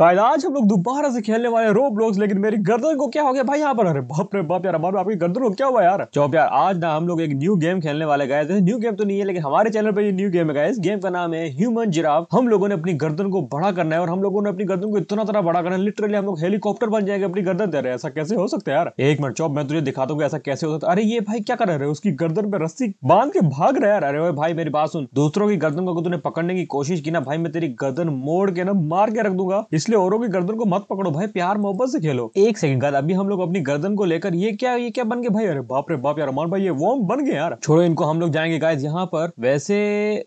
कायद आज हम लोग दोबारा से खेलने वाले रो ब्लॉक्स लेकिन मेरी गर्दन को क्या हो गया भाई यहाँ पर अरे बाप रे बाप यार हमारे आपकी गर्दन को क्या हुआ यार चौप यार आज ना हम लोग एक न्यू गेम खेलने वाले गए थे न्यू गेम तो नहीं है लेकिन हमारे चैनल पर ये न्यू गेम है इस गेम का नाम है ह्यूमन जिराफ हम लोगों ने अपनी गर्दन को बड़ा करना है और हम लोगों ने अपनी गर्दन को इतना तरह बड़ा करना है लिटरली हम लोग हेलीकॉप्टर बन जाएंगे अपनी गर्दन दे रहे ऐसा कैसे हो सकता है यार एक मिनट चौप मैं तुझे दिखाता हूँ ऐसा कैसे हो सकता अरे ये भाई क्या कर रहे उसकी गर्दन पर रस्सी बांध के भाग रहे यार अरे भाई मेरी बात सुन दूसरों की गर्दन को तुमने पकड़ने की कोशिश की ना भाई मैं तेरी गर्दन मोड़ के ना मार के रख दूंगा इस इसलिए औरों की गर्दन को मत पकड़ो भाई प्यार मोहब्बत से खेलो एक सेकंड का अभी हम लोग अपनी गर्दन को लेकर ये क्या ये क्या बन गए भाई अरे बाप रे बाप यार अमान भाई ये वॉर्म बन गए यार छोड़ो इनको हम लोग जाएंगे गाइज यहाँ पर वैसे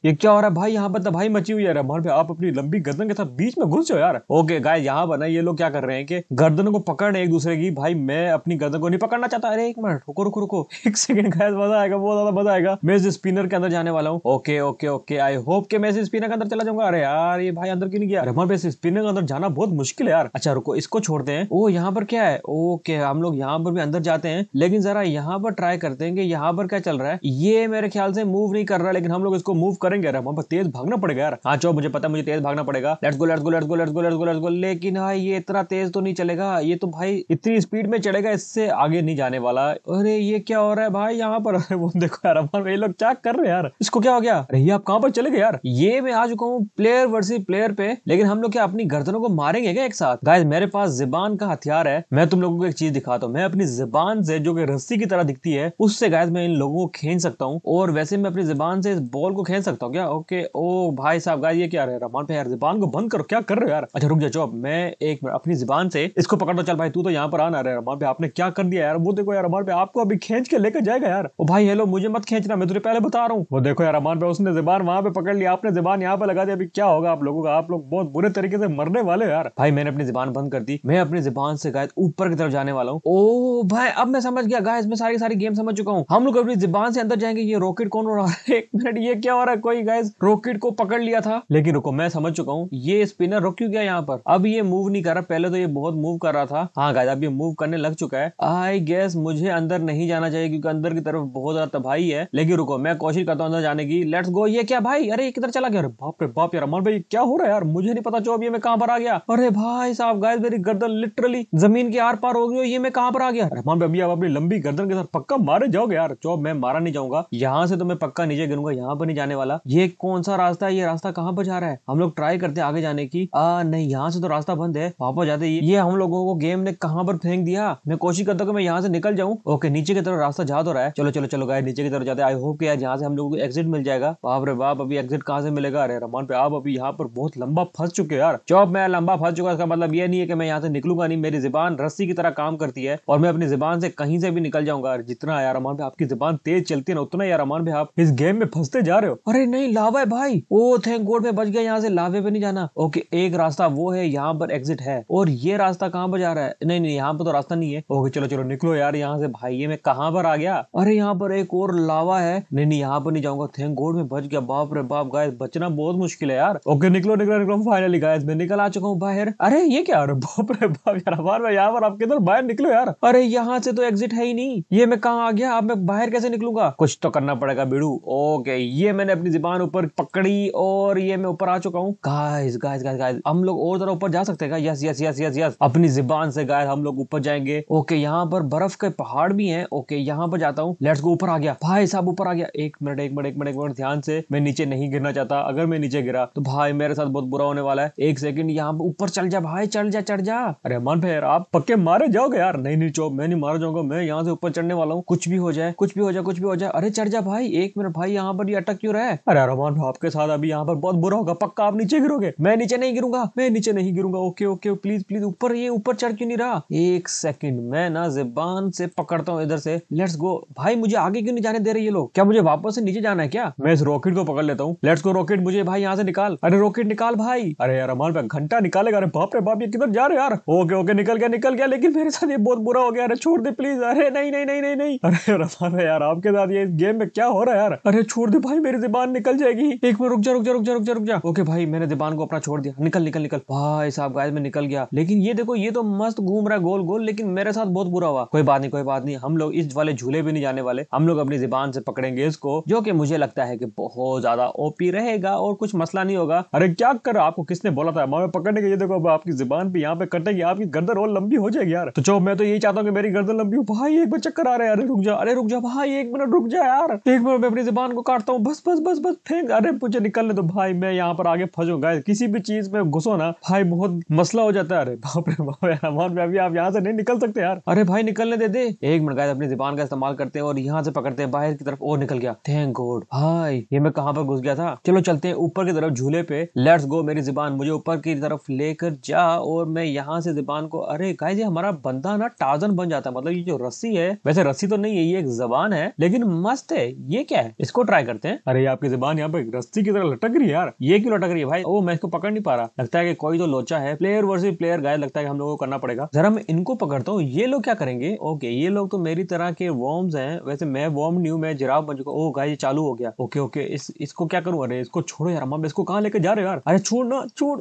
ये क्या हो रहा है भाई यहाँ पर तो भाई मची हुई है भाई आप अपनी लंबी गर्दन के साथ बीच में घुस यार ओके गाय यहाँ पर ना ये लोग क्या कर रहे हैं कि गर्दन को पकड़ एक दूसरे की भाई मैं अपनी गर्दन को नहीं पकड़ना चाहता अरे एक मिनट रुको रुको रुको एक सेकंड गाय मजा आएगा बहुत ज्यादा मजा आएगा मैं इस स्पिनर के अंदर जाने वाला हूँ okay okay okay I hope के मैं इस स्पिनर के अंदर चला जाऊंगा अरे यार ये भाई अंदर क्यों नहीं गया अरे भाई स्पिनर के अंदर जाना बहुत मुश्किल है यार अच्छा रुको इसको छोड़ते हैं ओ यहाँ पर क्या है ओके हम लोग यहाँ पर भी अंदर जाते हैं लेकिन जरा यहाँ पर ट्राई करते हैं कि यहाँ पर क्या चल रहा है ये मेरे ख्याल से मूव नहीं कर रहा लेकिन हम लोग इसको मूव करेंगे यार वहां पर तेज भागना पड़ेगा यार हाँ चलो मुझे पता है मुझे तेज भागना पड़ेगा let's go let's go let's go let's go let's go let's go लेकिन हाँ ये इतना तेज तो नहीं चलेगा ये तो भाई इतनी स्पीड में चढ़ेगा इससे आगे नहीं जाने वाला अरे ये क्या हो रहा है भाई यहाँ पर वो देखो यार अमन ये लोग क्या कर रहे हैं यार इसको क्या हो गया अरे ये आप कहाँ पर चले गए यार ये मैं आ चुका हूँ प्लेयर वर्सेस प्लेयर पे लेकिन हम लोग क्या अपनी गर्दनों को मारेंगे क्या एक साथ गाय मेरे पास जबान का हथियार है मैं तुम लोगों को एक चीज दिखाता हूँ मैं अपनी जबान से जो कि रस्सी की तरह दिखती है उससे गाइस मैं इन लोगों को खींच सकता हूँ और वैसे मैं अपनी जबान से इस बॉल को खींच सकता हूँ क्या ओके ओ भाई साहब गाय ये क्या रहे रहमान पे यार जबान को बंद करो क्या कर रहे हो यार अच्छा रुक जा चौब मैं एक अपनी जबान से इसको पकड़ दो चल भाई तू तो यहाँ पर आना रहे रहमान पे आपने क्या कर दिया यार वो देखो यार रहमान पे आपको अभी खींच के लेकर जाएगा यार ओ भाई हेलो मुझे मत खींचना मैं तुझे पहले बता रहा हूँ वो देखो यार रहमान पे उसने जबान वहां पे पकड़ लिया आपने जबान यहाँ पे लगा दिया अभी क्या होगा आप लोगों का आप लोग बहुत बुरे तरीके से मरने वाले यार भाई मैंने अपनी जबान बंद कर दी मैं अपनी जबान से गायद ऊपर की तरफ जाने वाला हूँ ओ भाई अब मैं समझ गया गायस मैं सारी सारी गेम समझ चुका हूँ हम लोग अपनी जबान से अंदर जाएंगे ये रॉकेट कौन हो रहा है एक मिनट ये क्या हो रहा है कोई गाइस रॉकेट को पकड़ लिया था लेकिन रुको मैं समझ चुका हूँ ये स्पिनर रुक क्यों गया यहाँ पर अब ये मूव नहीं कर रहा पहले तो ये बहुत मूव कर रहा था हाँ गाइस अब ये मूव करने लग चुका है आई गेस मुझे अंदर नहीं जाना चाहिए क्योंकि अंदर की तरफ बहुत ज्यादा तबाही है लेकिन रुको मैं कोशिश करता हूँ अंदर जाने की लेट्स गो ये क्या भाई अरे किधर चला गया अरे बाप रे बाप यार अमर भाई क्या हो रहा है यार मुझे नहीं पता जो अभी मैं कहाँ पर आ गया अरे भाई साहब गाय मेरी गर्दन लिटरली जमीन के आर पार हो गई ये मैं कहाँ पर आ गया रहमान भाई अभी आप अपनी लंबी गर्दन के साथ पक्का मारे जाओगे यार चौब मैं मारा नहीं जाऊंगा यहाँ से तो मैं पक्का नीचे गिरूंगा यहाँ पर नहीं जाने वाला ये कौन सा रास्ता है ये रास्ता कहाँ पर जा रहा है हम लोग ट्राई करते हैं आगे जाने की आ, नहीं यहाँ से तो रास्ता बंद है वापस जाते ये हम लोगों को गेम ने कहाँ पर फेंक दिया मैं कोशिश करता हूँ मैं यहाँ से निकल जाऊँ ओके नीचे की तरफ रास्ता जा तो रहा है चलो चलो चलो गाय नीचे की तरफ जाते आई होप यार यहाँ से हम लोगों को एग्जिट मिल जाएगा बाप रे बाप अभी एग्जिट कहाँ से मिलेगा अरे रमान पे आप अभी यहाँ पर बहुत लंबा फंस चुके यार चौब मैं लंबा फंस चुका इसका मतलब यह नहीं है कि मैं यहाँ से निकलूंगा नहीं मेरी जबान रस्सी की तरह काम करती है और मैं अपनी जबान से कहीं से भी निकल जाऊंगा जितना यार अमान भाई आपकी जबान तेज चलती है ना उतना यार अमान भाई आप इस गेम में फंसते जा रहे हो अरे नहीं लावा है भाई ओ थैंक गोड में बच गया यहाँ से लावे पे नहीं जाना ओके एक रास्ता वो है यहाँ पर एग्जिट है और ये रास्ता कहाँ पर जा रहा है नहीं नहीं यहाँ पर तो रास्ता नहीं है ओके चलो चलो निकलो यार यहाँ से भाई ये मैं कहाँ पर आ गया अरे यहाँ पर एक और लावा है नहीं नहीं यहाँ पर नहीं जाऊंगा थैंक गोड में बच गया बाप रे बाप गाय बचना बहुत मुश्किल है यार ओके निकलो निकलो निकलो फाइनली गाय मैं निकल आ चुका हूँ बाहर अरे ये क्या अरे बाप रे बाप यार हमार में यहाँ पर आप किधर बाहर निकलो यार अरे यहाँ से तो एग्जिट है ही नहीं ये मैं कहाँ आ गया अब मैं बाहर कैसे निकलूंगा कुछ तो करना पड़ेगा बिड़ू ओके ये मैंने अपनी जुबान ऊपर पकड़ी और ये मैं ऊपर आ चुका हूँ गाइस गाइस गाइस गाइस हम लोग और जरा ऊपर जा सकते हैं yes yes yes yes yes अपनी जुबान से गाय हम लोग ऊपर जाएंगे ओके यहाँ पर बर्फ के पहाड़ भी है ओके यहाँ पर जाता हूँ लेट्स गो ऊपर आ गया भाई साहब ऊपर आ गया एक मिनट एक मिनट एक मिनट एक मिनट ध्यान से मैं नीचे नहीं गिरना चाहता अगर मैं नीचे गिरा तो भाई मेरे साथ बहुत बुरा होने वाला है एक सेकंड यहाँ ऊपर चल जा भाई चल जा चढ़ जा रहमान भाई यार आप पक्के मारे जाओगे यार नहीं नहीं चो मैं नहीं मारा जाऊंगा मैं यहाँ से ऊपर चढ़ने वाला हूँ कुछ भी हो जाए कुछ भी हो जाए कुछ भी हो जाए अरे चढ़ जा भाई एक मिनट भाई यहाँ पर अटक क्यों रहे अरे रहमान भाई आपके साथ अभी यहाँ पर बहुत बुरा होगा पक्का आप नीचे गिरोगे मैं नीचे नहीं गिरूंगा मैं नीचे नहीं गिरूंगा ओके ओके प्लीज प्लीज ऊपर ये ऊपर चढ़ क्यों नहीं रहा एक सेकंड मैं ना जबान से पकड़ता हूँ इधर से लेट्स गो भाई मुझे आगे क्यों नहीं जाने दे रहे ये लोग क्या मुझे वापस से नीचे जाना है क्या मैं इस रॉकेट को पकड़ लेता हूँ लेट्स गो रॉकेट मुझे भाई यहाँ से निकाल अरे रॉकेट निकाल भाई अरे यार भाई घंटा निकालेगा अरे बाप रे बाप ये किधर जा रहे यार ओके ओके निकल गया निकल गया लेकिन मेरे साथ ये बहुत बुरा हो गया अरे छोड़ दे प्लीज अरे नहीं नहीं नहीं नहीं नहीं अरे रफान यार आपके साथ ये गेम में क्या हो रहा है यार अरे छोड़ दे भाई मेरी जबान निकल जाएगी एक मिनट रुक जा रुक जा रुक जा रुक जा रुक जा ओके भाई मैंने जबान को अपना छोड़ दिया निकल निकल निकल भाई साहब गाय में निकल गया लेकिन ये देखो ये तो मस्त घूम रहा है गोल गोल लेकिन मेरे साथ बहुत बुरा हुआ कोई बात नहीं कोई बात नहीं हम लोग इस वाले झूले भी नहीं जाने वाले हम लोग अपनी जबान से पकड़ेंगे इसको जो की मुझे लगता है की बहुत ज्यादा ओपी रहेगा और कुछ मसला नहीं होगा अरे क्या कर आपको किसने बोला था हमें पकड़ने कटेगा ये देखो अब आपकी जबान भी यहाँ पे कटेगी आपकी गर्दन और लंबी हो जाएगी यार तो चो मैं तो यही चाहता हूँ कि मेरी गर्दन लंबी हो भाई एक बार चक्कर आ रहा है अरे रुक जा अरे रुक जा भाई एक मिनट रुक जा यार एक मिनट मैं अपनी जबान को काटता हूँ बस बस बस बस फेंक अरे मुझे निकलने तो भाई मैं यहाँ पर आगे फंसूंगा किसी भी चीज में घुसो ना भाई बहुत मसला हो जाता है अरे बाप रे बाप रहमान अभी आप यहाँ से नहीं निकल सकते यार अरे भाई निकलने दे दे एक मिनट गाय अपनी जबान का इस्तेमाल करते हैं और यहाँ से पकड़ते हैं बाहर की तरफ और निकल गया थैंक गॉड भाई ये मैं कहाँ पर घुस गया था चलो चलते हैं ऊपर की तरफ झूले पे लेट्स गो मेरी जबान मुझे ऊपर की तरफ लेकर जा और मैं यहाँ से जबान को अरे गाइस ये हमारा बंदा ना टाजन बन जाता है मतलब ये जो रस्सी है वैसे रस्सी तो नहीं है ये एक जबान है लेकिन मस्त है ये क्या है इसको ट्राई करते हैं अरे आपकी जबान यहाँ पे रस्सी की तरह लटक रही है यार ये क्यों लटक रही है भाई ओ मैं इसको पकड़ नहीं पा रहा लगता है कि कोई तो लोचा है प्लेयर वर्सेज प्लेयर गाय लगता है हम लोगों को करना पड़ेगा जरा मैं इनको पकड़ता हूँ ये लोग क्या करेंगे ओके ये लोग तो मेरी तरह के वॉर्म्स है वैसे मैं वॉर्म न्यू मैं जिराब बन चुका ओ गाय ये चालू हो गया ओके ओके इस इसको क्या करूँ अरे इसको छोड़ो यार मम्मी इसको कहाँ लेकर जा रहे हो यार अरे छोड़ ना छोड़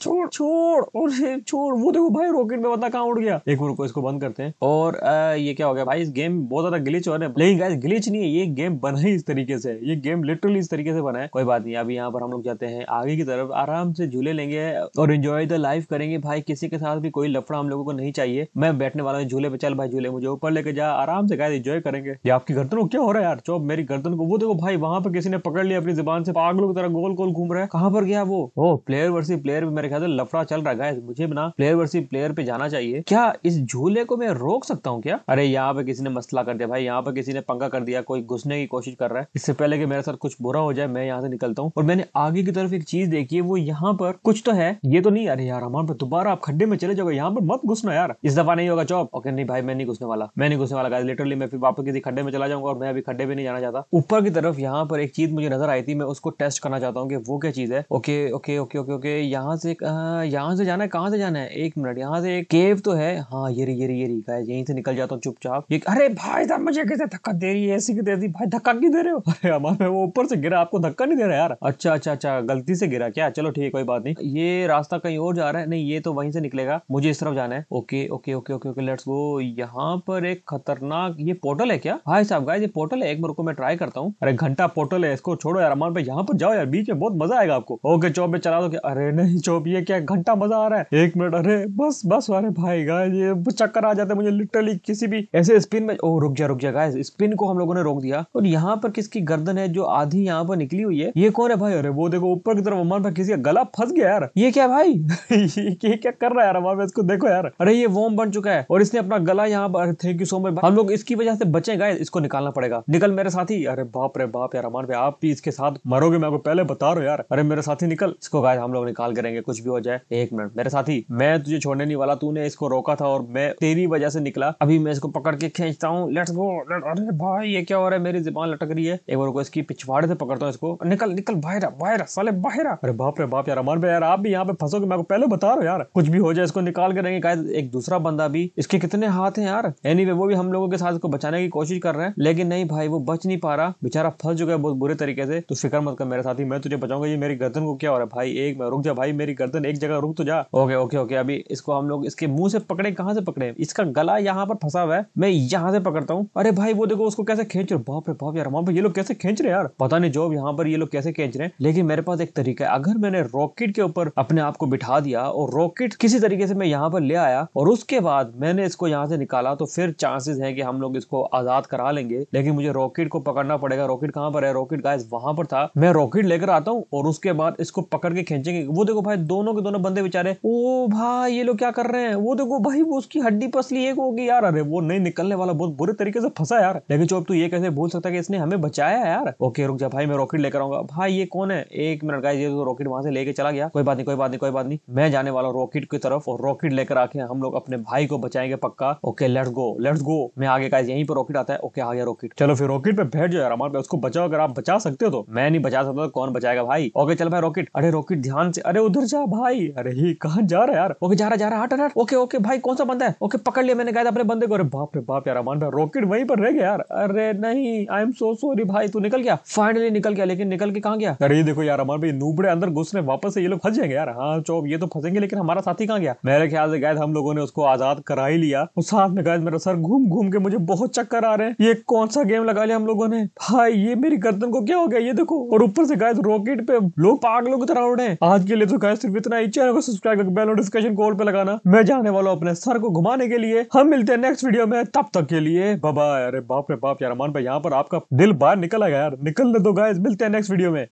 छोड़ छोड़ और छोड़ वो देखो भाई रॉकेट में बता कहाँ उड़ गया एक को इसको बंद करते हैं और आ, ये क्या हो गया भाई इस गेम बहुत ज्यादा गिलिच हो रहा है लेकिन गाइस ग्लिच नहीं है ये गेम बना ही इस तरीके से ये गेम लिटरली इस तरीके से बना है कोई बात नहीं अभी यहाँ पर हम लोग जाते हैं आगे की तरफ आराम से झूले लेंगे और एंजॉय द लाइफ करेंगे भाई किसी के साथ भी कोई लफड़ा हम लोगों को नहीं चाहिए मैं बैठने वाला हूँ झूले पे चल भाई झूले मुझे ऊपर लेके जा आराम से गाय इंजॉय करेंगे ये आपकी गर्दन क्या हो रहा है यार चौब मेरी गर्दन को वो देखो भाई वहां पर किसी ने पकड़ लिया अपनी जबान से पागलों की तरह गोल गोल घूम रहा है कहाँ पर गया वो ओ प्लेयर वर्सी प्लेयर भी मेरे मेरे ख्याल से लफड़ा चल रहा है मुझे ना प्लेयर वर्सी प्लेयर पे जाना चाहिए क्या इस झूले को मैं रोक सकता हूँ क्या अरे यहाँ पे किसी ने मसला कर दिया भाई यहाँ पे किसी ने पंगा कर दिया कोई घुसने की कोशिश कर रहा है इससे पहले कि मेरे साथ कुछ बुरा हो जाए मैं यहाँ से निकलता हूँ और मैंने आगे की तरफ एक चीज देखी है वो यहाँ पर कुछ तो है ये तो नहीं अरे यार हमारे दोबारा आप खड्डे में चले जाओगे यहाँ पर मत घुसना यार इस दफा नहीं होगा चौब ओके नहीं भाई मैं नहीं घुसने वाला मैं नहीं घुसने वाला लिटरली मैं फिर वापस किसी खड्डे में चला जाऊंगा और मैं अभी खड्डे में नहीं जाना चाहता ऊपर की तरफ यहाँ पर एक चीज मुझे नजर आई थी मैं उसको टेस्ट करना चाहता हूँ कि वो क्या चीज है okay okay okay okay okay यहाँ से से यहाँ से जाना है कहाँ से जाना है एक मिनट यहाँ से एक केव तो है हाँ ये रही ये रही ये रही यहीं से निकल जाता हूँ चुपचाप ये अरे भाई साहब मुझे कैसे धक्का दे रही है ऐसी दे रही भाई धक्का क्यों दे रहे हो अरे अमर मैं वो ऊपर से गिरा आपको धक्का नहीं दे रहा यार अच्छा अच्छा अच्छा गलती से गिरा क्या चलो ठीक है कोई बात नहीं ये रास्ता कहीं और जा रहा है नहीं ये तो वहीं से निकलेगा मुझे इस तरफ जाना है okay okay okay okay okay let's go यहाँ पर एक खतरनाक ये पोर्टल है क्या भाई साहब गाय ये पोर्टल है एक बार को मैं ट्राई करता हूँ अरे घंटा पोर्टल है इसको छोड़ो यार अमर भाई यहाँ पर जाओ यार बीच में बहुत मजा आएगा आपको ओके चौबे चला दो अरे नहीं चौक अभी ये क्या घंटा मजा आ रहा है एक मिनट अरे बस बस अरे भाई गाय ये चक्कर आ जाता है मुझे लिटरली किसी भी ऐसे स्पिन में ओ रुक जा रुक जा गाय स्पिन को हम लोगों ने रोक दिया और यहाँ पर किसकी गर्दन है जो आधी यहाँ पर निकली हुई है ये कौन है भाई अरे वो देखो ऊपर की तरफ अमन पर किसी का गला फंस गया यार ये क्या भाई ये क्या कर रहा है यार अमन इसको देखो यार अरे ये वॉर्म बन चुका है और इसने अपना गला यहाँ पर थैंक यू सो मच हम लोग इसकी वजह से बचे गाय इसको निकालना पड़ेगा निकल मेरे साथी अरे बाप रे बाप यार अमन भाई आप भी इसके साथ मरोगे मैं आपको पहले बता रहा हूँ यार अरे मेरे साथी निकल इसको गाय हम लोग निकाल करेंगे कुछ भी हो जाए एक मिनट मेरे साथी मैं तुझे छोड़ने नहीं वाला तूने इसको रोका था और मैं तेरी वजह से निकला अभी मैं इसको पकड़ के खींचता हूँ लेट्स गो अरे भाई ये क्या हो रहा है मेरी जबान लटक रही है एक बार को इसकी पिछवाड़े से पकड़ता हूँ इसको निकल निकल बाहर बाहर साले बाहर अरे बाप रे बाप यार अमर भाई यार आप भी यहाँ पे फंसोगे मैं पहले बता रहा हूँ यार कुछ भी हो जाए इसको निकाल के रहेंगे एक दूसरा बंदा भी इसके कितने हाथ है यार एनी वो भी हम लोगों के साथ इसको बचाने की कोशिश कर रहे हैं लेकिन नहीं भाई वो बच नहीं पा रहा बेचारा फंस चुका है बहुत बुरे तरीके से तो फिक्र मत कर मेरे साथी मैं तुझे बचाऊंगा ये मेरी गर्दन को क्या हो रहा है भाई एक मैं रुक जा भाई मेरी गर्दन एक जगह रुक तो जा ओके ओके ओके अभी इसको हम लोग इसके मुंह से पकड़े कहा से पकड़े इसका गला यहाँ पर फंसा हुआ है मैं यहाँ से पकड़ता हूँ अरे भाई वो देखो उसको कैसे खींच रहे बाप रे बाप यार वहां ये लोग कैसे खींच रहे यार पता नहीं जो यहाँ पर ये लोग कैसे खींच रहे हैं लेकिन मेरे पास एक तरीका है अगर मैंने रॉकेट के ऊपर अपने आप को बिठा दिया और रॉकेट किसी तरीके से मैं यहाँ पर ले आया और उसके बाद मैंने इसको यहाँ से निकाला तो फिर चांसेस है कि हम लोग इसको आजाद करा लेंगे लेकिन मुझे रॉकेट को पकड़ना पड़ेगा रॉकेट कहाँ पर है रॉकेट गाइस वहां पर था मैं रॉकेट लेकर आता हूँ और उसके बाद इसको पकड़ के खींचेंगे वो देखो भाई दोनों के दोनों बंदे बेचारे ओ भाई ये लोग क्या कर रहे हैं वो देखो भाई वो उसकी हड्डी पसली एक होगी यार अरे वो नहीं निकलने वाला बहुत बुरे तरीके से फंसा यार लेकिन चौप तू ये कैसे भूल सकता कि इसने हमें बचाया यार ओके रुक जा भाई मैं रॉकेट लेकर आऊंगा भाई ये कौन है एक मिनट गाइस ये तो रॉकेट वहां से लेके चला गया कोई बात नहीं कोई बात नहीं कोई बात नहीं मैं जाने वाला हूँ रॉकेट की तरफ और रॉकेट लेकर आके हम लोग अपने भाई को बचाएंगे पक्का okay let's go let's go मैं आगे गाइस यहीं पर रॉकेट आता है ओके आ गया रॉकेट चलो फिर रॉकेट पे बैठ जाओ यार हमारे पे उसको बचाओ अगर आप बचा सकते हो तो मैं नहीं बचा सकता तो कौन बचाएगा भाई ओके चल भाई रॉकेट अरे रॉकेट ध्यान से अरे उधर जा भाई अरे ही कहा जा रहा है यार ओके जा रहा जा रहा हट हट ओके ओके भाई कौन सा बंदा है ओके पकड़ लिया मैंने कहा अपने बंदे को अरे बाप रे बाप यार अमान भाई रॉकेट वहीं पर रह गया यार अरे नहीं आई एम सो सॉरी भाई तू निकल गया फाइनली निकल गया लेकिन निकल के कहा गया अरे देखो यार अमान भाई नूबड़े अंदर घुसने वापस से ये लोग फंस जाएंगे यार हाँ चौब ये तो फंसेंगे लेकिन हमारा साथी कहाँ गया मेरे ख्याल से गायद हम लोगों ने उसको आजाद करा ही लिया और साथ में गायद मेरा सर घूम घूम के मुझे बहुत चक्कर आ रहे हैं ये कौन सा गेम लगा लिया हम लोगों ने भाई ये मेरी गर्दन को क्या हो गया ये देखो और ऊपर से गायद रॉकेट पे लोग पागलों की तरह उड़े आज के लिए तो गायद सिर्फ इतना ही चैनल को सब्सक्राइब करके बेल नोटिफिकेशन कॉल पे लगाना मैं जाने वाला हूँ अपने सर को घुमाने के लिए हम मिलते हैं नेक्स्ट वीडियो में तब तक के लिए बाबा अरे बाप रे बाप यार मान भाई यहाँ पर आपका दिल बाहर निकल आएगा यार निकलने दो गाइस मिलते हैं नेक्स्ट वीडियो में